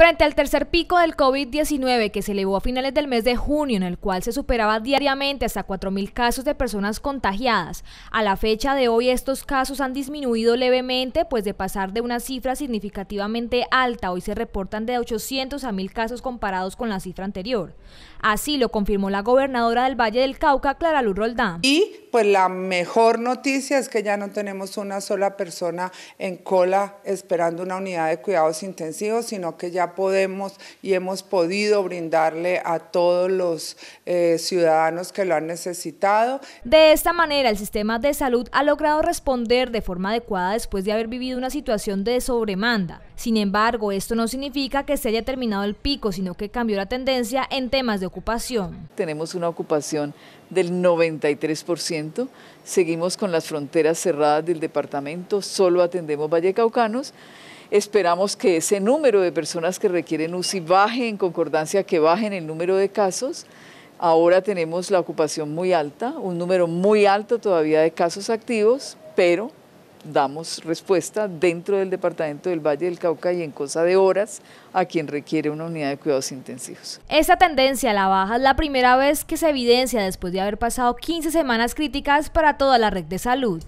Frente al tercer pico del COVID-19 que se elevó a finales del mes de junio, en el cual se superaba diariamente hasta 4.000 casos de personas contagiadas, a la fecha de hoy estos casos han disminuido levemente, pues de pasar de una cifra significativamente alta, hoy se reportan de 800 a 1.000 casos comparados con la cifra anterior. Así lo confirmó la gobernadora del Valle del Cauca, Clara Luz Roldán pues la mejor noticia es que ya no tenemos una sola persona en cola esperando una unidad de cuidados intensivos, sino que ya podemos y hemos podido brindarle a todos los eh, ciudadanos que lo han necesitado. De esta manera, el sistema de salud ha logrado responder de forma adecuada después de haber vivido una situación de sobremanda sin embargo, esto no significa que se haya terminado el pico, sino que cambió la tendencia en temas de ocupación. Tenemos una ocupación del 93%, seguimos con las fronteras cerradas del departamento, solo atendemos Vallecaucanos. Esperamos que ese número de personas que requieren UCI baje en concordancia, que bajen el número de casos. Ahora tenemos la ocupación muy alta, un número muy alto todavía de casos activos, pero damos respuesta dentro del departamento del Valle del Cauca y en cosa de horas a quien requiere una unidad de cuidados intensivos. Esta tendencia a la baja es la primera vez que se evidencia después de haber pasado 15 semanas críticas para toda la red de salud.